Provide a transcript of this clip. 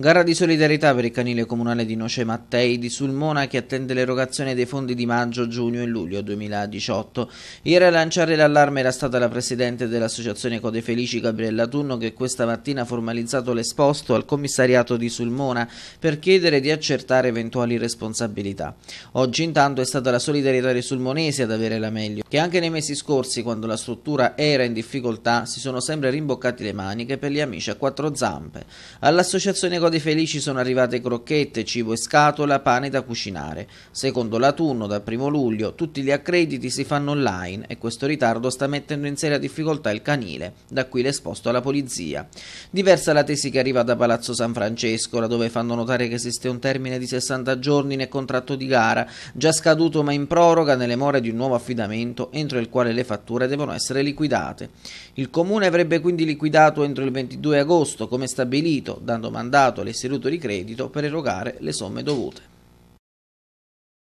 Gara di solidarietà per il canile comunale di Noce Mattei di Sulmona che attende l'erogazione dei fondi di maggio, giugno e luglio 2018. Ieri a lanciare l'allarme era stata la presidente dell'associazione Code Felici Gabriella Tunno che questa mattina ha formalizzato l'esposto al commissariato di Sulmona per chiedere di accertare eventuali responsabilità. Oggi intanto è stata la solidarietà dei sulmonesi ad avere la meglio, che anche nei mesi scorsi quando la struttura era in difficoltà si sono sempre rimboccati le maniche per gli amici a quattro zampe. All'associazione Code tavola dei felici sono arrivate crocchette, cibo e scatola, pane da cucinare. Secondo l'autunno, dal primo luglio, tutti gli accrediti si fanno online e questo ritardo sta mettendo in seria difficoltà il canile, da qui l'esposto alla polizia. Diversa la tesi che arriva da Palazzo San Francesco, laddove fanno notare che esiste un termine di 60 giorni nel contratto di gara, già scaduto ma in proroga nelle more di un nuovo affidamento entro il quale le fatture devono essere liquidate. Il comune avrebbe quindi liquidato entro il 22 agosto, come stabilito, dando mandato l'essere di credito per erogare le somme dovute.